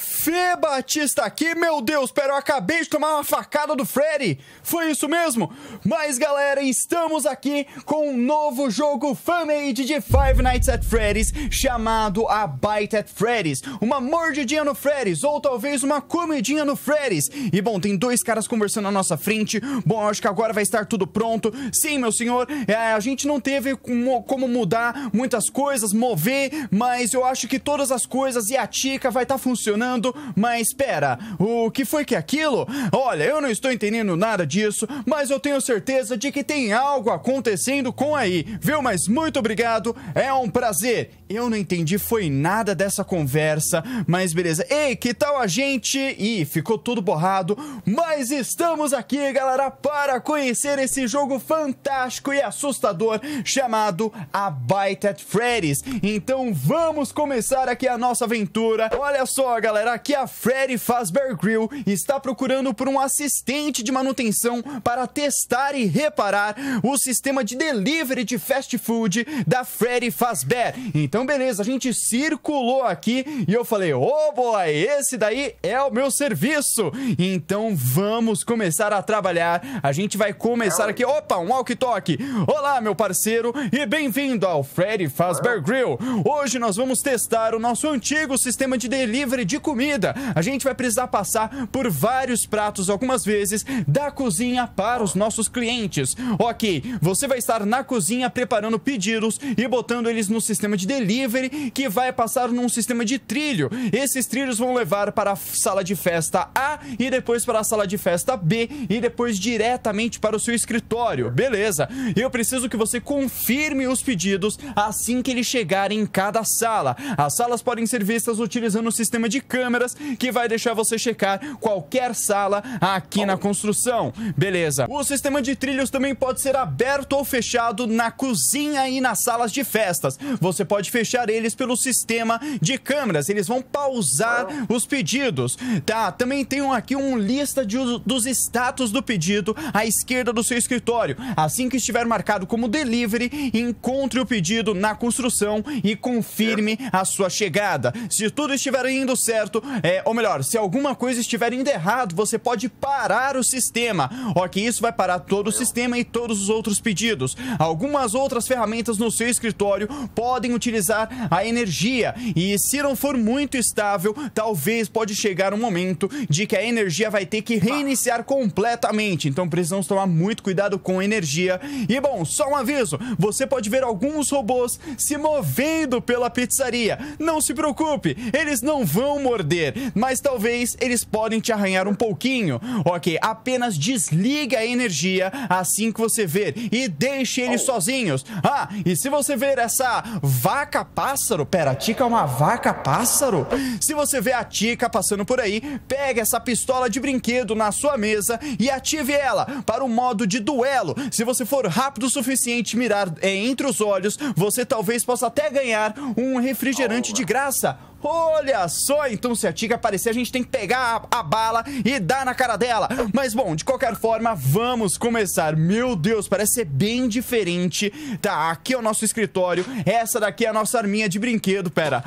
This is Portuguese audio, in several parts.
Fê Batista aqui, meu Deus, pera, eu acabei de tomar uma facada do Freddy, foi isso mesmo? Mas galera, estamos aqui com um novo jogo fan-made de Five Nights at Freddy's, chamado A Bite at Freddy's, uma mordidinha no Freddy's, ou talvez uma comidinha no Freddy's, e bom, tem dois caras conversando à nossa frente, bom, acho que agora vai estar tudo pronto, sim meu senhor, é, a gente não teve como, como mudar muitas coisas, mover, mas eu acho que todas as coisas e a tica vai estar tá funcionando funcionando, mas espera, o que foi que é aquilo? Olha, eu não estou entendendo nada disso, mas eu tenho certeza de que tem algo acontecendo com aí, viu? Mas muito obrigado, é um prazer. Eu não entendi foi nada dessa conversa, mas beleza. Ei, que tal a gente? Ih, ficou tudo borrado, mas estamos aqui, galera, para conhecer esse jogo fantástico e assustador chamado A Bite at Freddy's. Então vamos começar aqui a nossa aventura. Olha só só, galera, aqui é a Freddy Fazbear Grill está procurando por um assistente de manutenção para testar e reparar o sistema de delivery de fast food da Freddy Fazbear. Então, beleza, a gente circulou aqui e eu falei, ô oh boy, esse daí é o meu serviço. Então, vamos começar a trabalhar. A gente vai começar aqui, opa, um walk talkie Olá, meu parceiro, e bem-vindo ao Freddy Fazbear Grill. Hoje nós vamos testar o nosso antigo sistema de delivery de comida. A gente vai precisar passar por vários pratos algumas vezes da cozinha para os nossos clientes. Ok, você vai estar na cozinha preparando pedidos e botando eles no sistema de delivery que vai passar num sistema de trilho. Esses trilhos vão levar para a sala de festa A e depois para a sala de festa B e depois diretamente para o seu escritório. Beleza, eu preciso que você confirme os pedidos assim que eles chegarem em cada sala. As salas podem ser vistas utilizando o sistema sistema de câmeras que vai deixar você checar qualquer sala aqui na construção. Beleza. O sistema de trilhos também pode ser aberto ou fechado na cozinha e nas salas de festas. Você pode fechar eles pelo sistema de câmeras. Eles vão pausar os pedidos. Tá, também tem aqui um lista de, dos status do pedido à esquerda do seu escritório. Assim que estiver marcado como delivery, encontre o pedido na construção e confirme a sua chegada. Se tudo estiver indo dando certo, é, ou melhor, se alguma coisa estiver indo errado, você pode parar o sistema. Ok, isso vai parar todo o sistema e todos os outros pedidos. Algumas outras ferramentas no seu escritório podem utilizar a energia e se não for muito estável, talvez pode chegar um momento de que a energia vai ter que reiniciar completamente. Então precisamos tomar muito cuidado com a energia. E bom, só um aviso, você pode ver alguns robôs se movendo pela pizzaria. Não se preocupe, eles não vão vão morder, mas talvez eles podem te arranhar um pouquinho. Ok, apenas desliga a energia assim que você ver e deixe eles oh. sozinhos. Ah, e se você ver essa vaca pássaro, pera, a tica é uma vaca pássaro? Se você ver a tica passando por aí, pegue essa pistola de brinquedo na sua mesa e ative ela para o modo de duelo. Se você for rápido o suficiente mirar é, entre os olhos, você talvez possa até ganhar um refrigerante oh. de graça. Olha só, então se a Tiga aparecer, a gente tem que pegar a, a, bala e dar na cara dela. Mas bom, de qualquer forma, vamos começar. Meu Deus, parece ser bem diferente. Tá, aqui é o nosso escritório. Essa daqui é a nossa arminha de brinquedo, pera.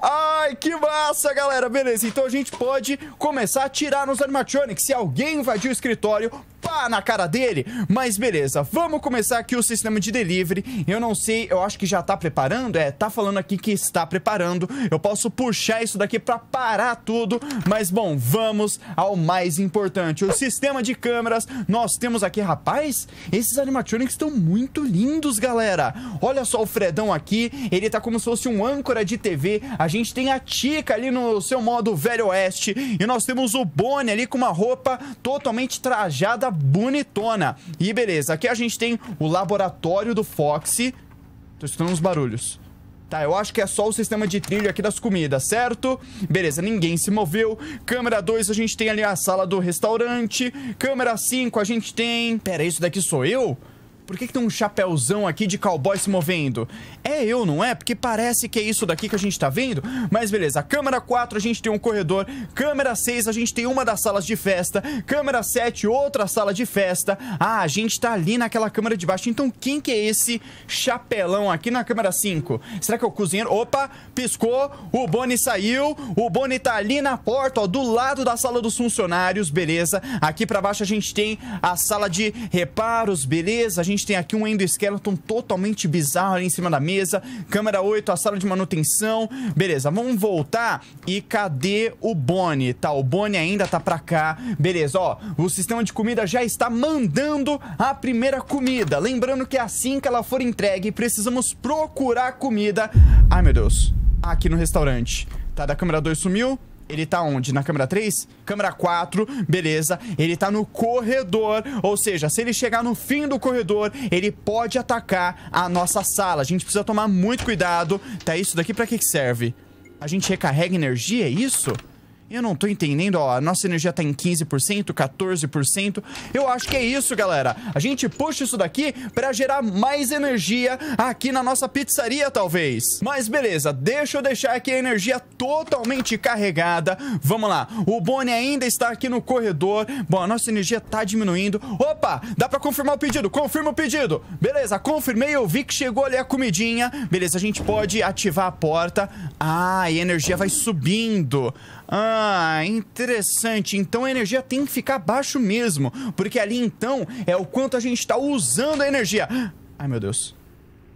Ai, que massa, galera. Beleza, então a gente pode começar a tirar nos animatronics. Se alguém invadir o escritório, pá na cara dele. Mas beleza, vamos começar aqui o sistema de delivery. Eu não sei, eu acho que já tá preparando. É, tá falando aqui que está preparando. Eu posso puxar isso daqui pra parar tudo. Mas bom, vamos ao mais importante: o sistema de câmeras. Nós temos aqui, rapaz, esses animatronics estão muito lindos, galera. Olha só o Fredão aqui, ele tá como se fosse um âncora de TV. A gente tem a Tica ali no seu modo Velho Oeste. E nós temos o Bonnie ali com uma roupa totalmente trajada bonitona. E beleza, aqui a gente tem o laboratório do Foxy. Tô escutando uns barulhos. Tá, eu acho que é só o sistema de trilho aqui das comidas, certo? Beleza, ninguém se moveu. Câmera 2, a gente tem ali a sala do restaurante. Câmera 5, a gente tem... Pera, isso daqui sou eu? Eu? Por que, que tem um chapéuzão aqui de cowboy se movendo? É eu, não é? Porque parece que é isso daqui que a gente tá vendo. Mas beleza, câmera 4 a gente tem um corredor, câmera 6 a gente tem uma das salas de festa, câmera 7 outra sala de festa. Ah, a gente tá ali naquela câmera de baixo. Então quem que é esse chapelão aqui na câmera 5? Será que é o cozinheiro? Opa, piscou, o Boni saiu, o Boni tá ali na porta, ó, do lado da sala dos funcionários, beleza. Aqui pra baixo a gente tem a sala de reparos, beleza. A gente gente tem aqui um endoskeleton totalmente bizarro ali em cima da mesa. Câmera 8, a sala de manutenção. Beleza, vamos voltar. E cadê o Bonnie? Tá, o Bonnie ainda tá pra cá. Beleza, ó. O sistema de comida já está mandando a primeira comida. Lembrando que é assim que ela for entregue, precisamos procurar comida. Ai, meu Deus. Aqui no restaurante. Tá, da câmera 2 sumiu. Ele tá onde? Na câmera 3? Câmera 4, beleza. Ele tá no corredor, ou seja, se ele chegar no fim do corredor, ele pode atacar a nossa sala. A gente precisa tomar muito cuidado. Tá, isso daqui pra que serve? A gente recarrega energia, é isso? Eu não tô entendendo, ó, a nossa energia tá em 15%, 14%. Eu acho que é isso, galera. A gente puxa isso daqui pra gerar mais energia aqui na nossa pizzaria, talvez. Mas beleza, deixa eu deixar aqui a energia totalmente carregada. Vamos lá. O Bonnie ainda está aqui no corredor. Bom, a nossa energia tá diminuindo. Opa, dá pra confirmar o pedido. Confirma o pedido. Beleza, confirmei. Eu vi que chegou ali a comidinha. Beleza, a gente pode ativar a porta. Ah, e a energia vai subindo. Ah, ah, interessante. Então a energia tem que ficar baixo mesmo, porque ali então é o quanto a gente está usando a energia. Ai, meu Deus.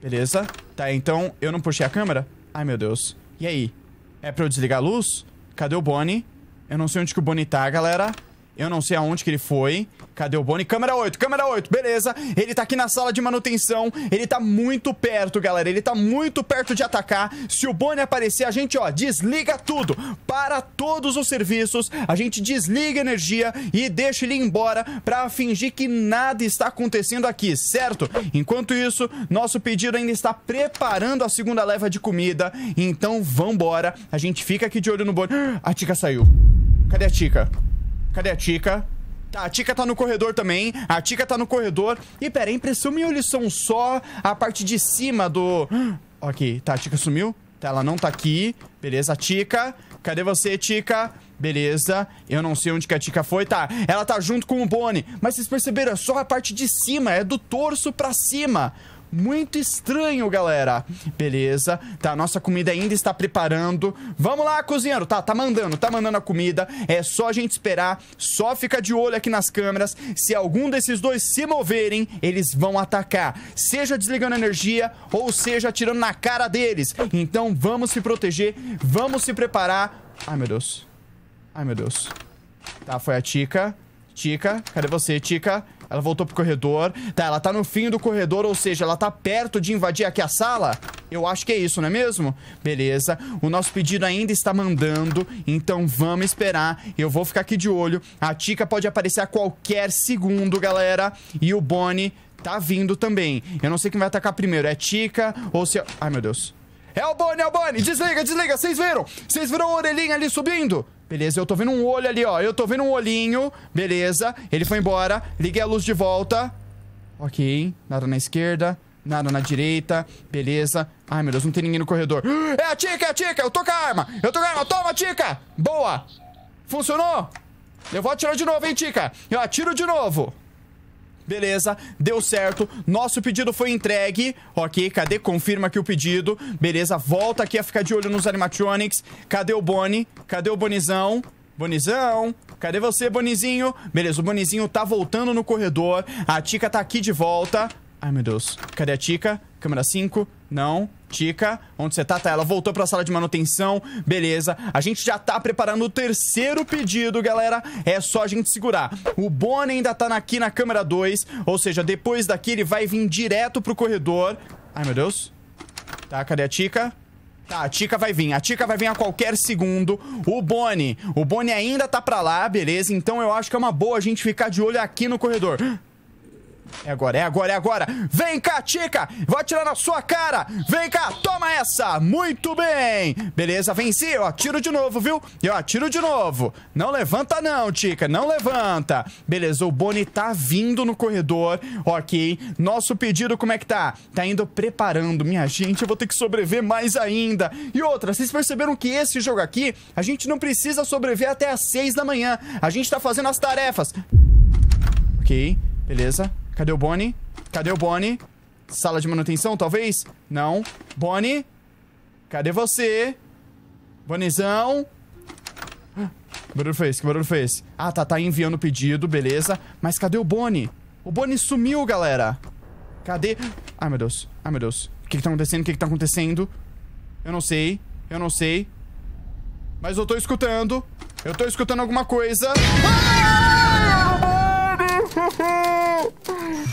Beleza. Tá, então eu não puxei a câmera? Ai, meu Deus. E aí? É pra eu desligar a luz? Cadê o Bonnie? Eu não sei onde que o Bonnie tá, galera. Eu não sei aonde que ele foi. Cadê o Bonnie? Câmera 8, câmera 8, beleza. Ele tá aqui na sala de manutenção. Ele tá muito perto, galera. Ele tá muito perto de atacar. Se o Bonnie aparecer, a gente, ó, desliga tudo. Para todos os serviços. A gente desliga a energia e deixa ele embora pra fingir que nada está acontecendo aqui, certo? Enquanto isso, nosso pedido ainda está preparando a segunda leva de comida. Então, vambora. A gente fica aqui de olho no Bonnie. A Tica saiu. Cadê a Tica? Cadê a Tica? A Tika tá no corredor também. A Tika tá no corredor. E pera, impressão minha ou são só a parte de cima do... Ok, tá, a Tika sumiu. Tá, ela não tá aqui. Beleza, Tika. Cadê você, Tika? Beleza. Eu não sei onde que a Tika foi. Tá, ela tá junto com o Bonnie. Mas vocês perceberam, é só a parte de cima. É do torso pra cima muito estranho, galera. Beleza, tá? Nossa comida ainda está preparando. Vamos lá, cozinheiro. Tá, tá mandando, tá mandando a comida. É só a gente esperar, só fica de olho aqui nas câmeras. Se algum desses dois se moverem, eles vão atacar. Seja desligando a energia ou seja atirando na cara deles. Então vamos se proteger, vamos se preparar. Ai, meu Deus. Ai, meu Deus. Tá, foi a Tica. Tica, cadê você, Tica? Ela voltou pro corredor. Tá, ela tá no fim do corredor, ou seja, ela tá perto de invadir aqui a sala. Eu acho que é isso, não é mesmo? Beleza. O nosso pedido ainda está mandando, então vamos esperar. Eu vou ficar aqui de olho. A Tica pode aparecer a qualquer segundo, galera. E o Bonnie tá vindo também. Eu não sei quem vai atacar primeiro. É Tica ou se... É- Ai, meu Deus. É o Bonnie, é o Bonnie! Desliga, desliga! Vocês viram? Vocês viram a orelhinha ali subindo? Beleza, eu tô vendo um olho ali, ó. Eu tô vendo um olhinho. Beleza. Ele foi embora. Liguei a luz de volta. Ok. Nada na esquerda. Nada na direita. Beleza. Ai, meu Deus, não tem ninguém no corredor. É a Tica, é a Tica. Eu tô com a arma. Eu tô com a arma. Toma, Tica. Boa. Funcionou? Eu vou atirar de novo, hein, Tica. Eu atiro de novo. Beleza, deu certo. Nosso pedido foi entregue. Ok, cadê? Confirma aqui o pedido. Beleza, volta aqui a ficar de olho nos animatronics. Cadê o Boni? Cadê o Bonizão? Bonizão, cadê você, Bonizinho? Beleza, o Bonizinho tá voltando no corredor. A Tica tá aqui de volta. Ai, meu Deus. Cadê a Tica? Câmera 5. Não. Tica. Onde você tá? Tá. Ela voltou pra sala de manutenção. Beleza. A gente já tá preparando o terceiro pedido, galera. É só a gente segurar. O Bonnie ainda tá aqui na câmera 2. Ou seja, depois daqui ele vai vir direto pro corredor. Ai, meu Deus. Tá, cadê a Tica? Tá, a Tica vai vir. A Tica vai vir a qualquer segundo. O Bonnie. O Bonnie ainda tá pra lá, beleza? Então eu acho que é uma boa a gente ficar de olho aqui no corredor. É agora, é agora, é agora. Vem cá, Tica. Vou atirar na sua cara. Vem cá, toma essa. Muito bem. Beleza, venci. Eu atiro de novo, viu? Eu atiro de novo. Não levanta não, Tica. Não levanta. Beleza, o Boni tá vindo no corredor. Ok. Nosso pedido, como é que tá? Tá indo preparando. Minha gente, eu vou ter que sobreviver mais ainda. E outra, vocês perceberam que esse jogo aqui, a gente não precisa sobreviver até as seis da manhã. A gente tá fazendo as tarefas. Ok, beleza. Cadê o Bonnie? Cadê o Bonnie? Sala de manutenção, talvez? Não. Bonnie? Cadê você? Bonizão? Que barulho foi esse? Que barulho foi esse? Ah, tá, tá enviando o pedido, beleza. Mas cadê o Bonnie? O Bonnie sumiu, galera. Cadê? Ai, meu Deus. Ai, meu Deus. O que que tá acontecendo? O que que tá acontecendo? Eu não sei. Eu não sei. Mas eu tô escutando. Eu tô escutando alguma coisa. Ah!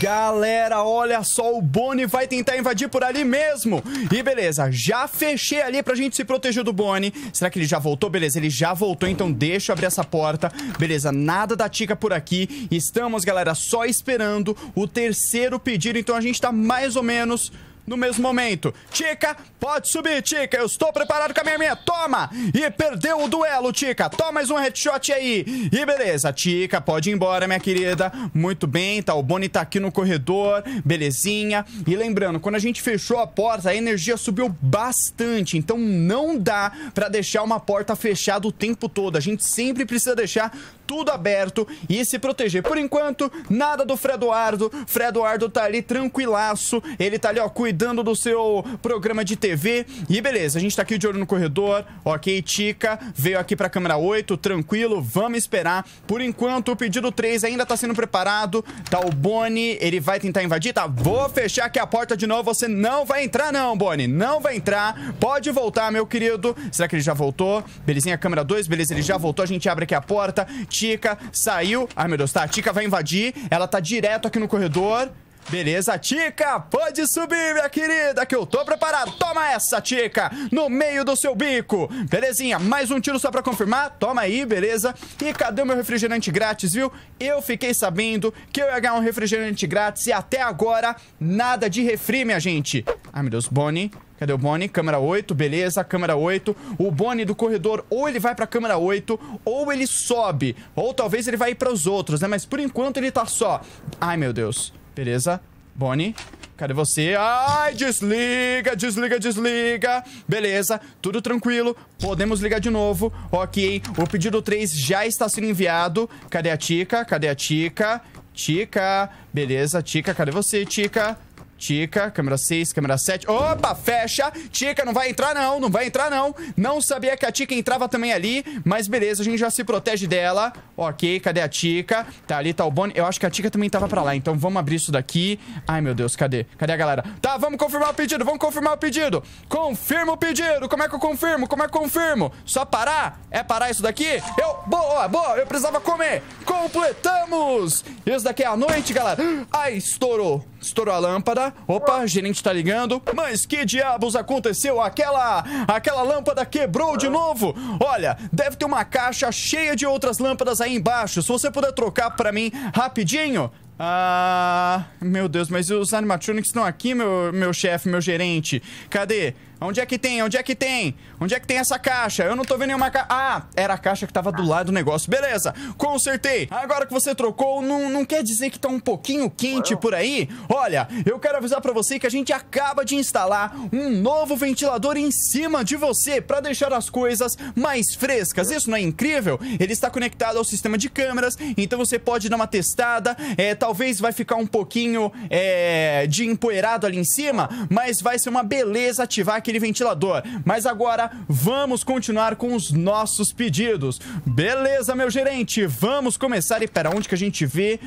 Galera, olha só, o Bonnie vai tentar invadir por ali mesmo. E beleza, já fechei ali pra gente se proteger do Bonnie. Será que ele já voltou? Beleza, ele já voltou, então deixa eu abrir essa porta. Beleza, nada da Tica por aqui. Estamos, galera, só esperando o terceiro pedido. Então a gente tá mais ou menos no mesmo momento. Tica, pode subir, Tica. Eu estou preparado com a minha minha. Toma! E perdeu o duelo, Tica. Toma mais um headshot aí. E beleza, Tica, pode ir embora, minha querida. Muito bem, tá? O Bonnie tá aqui no corredor. Belezinha. E lembrando, quando a gente fechou a porta, a energia subiu bastante. Então não dá pra deixar uma porta fechada o tempo todo. A gente sempre precisa deixar tudo aberto e se proteger. Por enquanto, nada do Fredoardo. Fredoardo tá ali tranquilaço. Ele tá ali, ó, cuidando do seu programa de TV. E beleza, a gente tá aqui de olho no corredor. Ok, Tica veio aqui pra câmera 8, tranquilo. Vamos esperar. Por enquanto, o pedido 3 ainda tá sendo preparado. Tá o Boni, ele vai tentar invadir. Tá, vou fechar aqui a porta de novo. Você não vai entrar não, Boni. Não vai entrar. Pode voltar, meu querido. Será que ele já voltou? Belezinha, câmera 2, beleza, ele já voltou. A gente abre aqui a porta. Tica saiu. Ai, meu Deus, tá. A Tica vai invadir. Ela tá direto aqui no corredor. Beleza, Tica, pode subir, minha querida, que eu tô preparado. Toma essa, Tica, no meio do seu bico. Belezinha, mais um tiro só pra confirmar. Toma aí, beleza. E cadê o meu refrigerante grátis, viu? Eu fiquei sabendo que eu ia ganhar um refrigerante grátis e até agora nada de refri, minha gente. Ai, meu Deus, Bonnie, Cadê o Bonnie? Câmera 8, beleza, câmera 8. O Bonnie do corredor, ou ele vai pra câmera 8, ou ele sobe. Ou talvez ele vai ir pros outros, né? Mas por enquanto ele tá só. Ai, meu Deus. Beleza. Bonnie, cadê você? Ai, desliga, desliga, desliga. Beleza, tudo tranquilo. Podemos ligar de novo. Ok, o pedido 3 já está sendo enviado. Cadê a Tica? Cadê a Tica? Tica, beleza, Tica, cadê você, Tica? Tica, câmera 6, câmera 7. Opa, fecha. Tica, não vai entrar não, não vai entrar não. Não sabia que a Tica entrava também ali, mas beleza, a gente já se protege dela. Ok, cadê a Tica? Tá, ali tá o Bonnie. Eu acho que a Tica também tava pra lá, então vamos abrir isso daqui. Ai, meu Deus, cadê? Cadê a galera? Tá, vamos confirmar o pedido, vamos confirmar o pedido. Confirma o pedido. Como é que eu confirmo? Como é que eu confirmo? Só parar? É parar isso daqui? Eu... Boa, boa, eu precisava comer. Completamos. Isso daqui é a noite, galera. Ai, estourou. Estourou a lâmpada. Opa, gerente tá ligando. Mas que diabos aconteceu? Aquela aquela lâmpada quebrou de novo. Olha, deve ter uma caixa cheia de outras lâmpadas aí embaixo. Se você puder trocar pra mim rapidinho. Ah, meu Deus, mas os animatronics estão aqui, meu, meu chefe, meu gerente. Cadê? Onde é que tem? Onde é que tem? Onde é que tem essa caixa? Eu não tô vendo nenhuma caixa. Ah, era a caixa que tava do lado do negócio. Beleza, consertei. Agora que você trocou, não, não quer dizer que tá um pouquinho quente por aí? Olha, eu quero avisar pra você que a gente acaba de instalar um novo ventilador em cima de você pra deixar as coisas mais frescas. Isso não é incrível? Ele está conectado ao sistema de câmeras, então você pode dar uma testada. É, talvez vai ficar um pouquinho é, de empoeirado ali em cima, mas vai ser uma beleza ativar aquele aquele ventilador. Mas agora vamos continuar com os nossos pedidos. Beleza, meu gerente, vamos começar. E pera, onde que a gente vê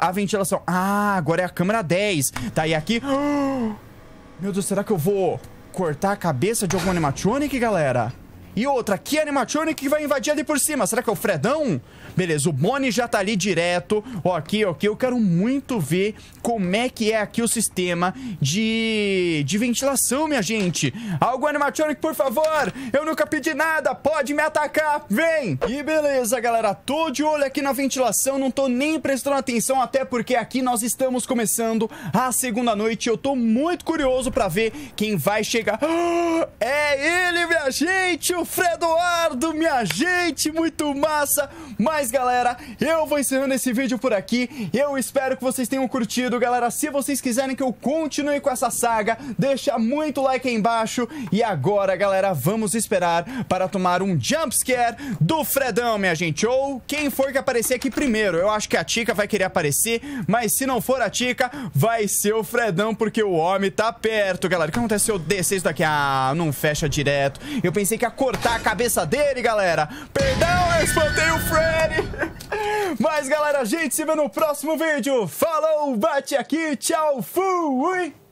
a ventilação? Ah, agora é a câmera 10. Tá, e aqui... meu Deus, será que eu vou cortar a cabeça de algum animatronic, galera? E outra, que animatronic que vai invadir ali por cima? Será que é o Fredão? Beleza, o Bonnie já tá ali direto. Ó, aqui, ok. Eu quero muito ver como é que é aqui o sistema de, de ventilação, minha gente. Algo animatronic, por favor. Eu nunca pedi nada. Pode me atacar. Vem. E beleza, galera. Tô de olho aqui na ventilação. Não tô nem prestando atenção, até porque aqui nós estamos começando a segunda noite. Eu tô muito curioso pra ver quem vai chegar. É ele, minha gente, o Alfredo Ardo, minha gente, muito massa! Mas galera, eu vou encerrando esse vídeo por aqui. Eu espero que vocês tenham curtido, galera. Se vocês quiserem que eu continue com essa saga, deixa muito like aí embaixo. E agora, galera, vamos esperar para tomar um jumpscare do Fredão, minha gente. Ou quem for que aparecer aqui primeiro. Eu acho que a Tica vai querer aparecer, mas se não for a Tica, vai ser o Fredão, porque o homem tá perto, galera. O que aconteceu? Eu descer isso daqui. Ah, não fecha direto. Eu pensei que a cor cortar a cabeça dele, galera. Perdão, eu espantei o Freddy. Mas, galera, a gente se vê no próximo vídeo. Falou, bate aqui, tchau, fui!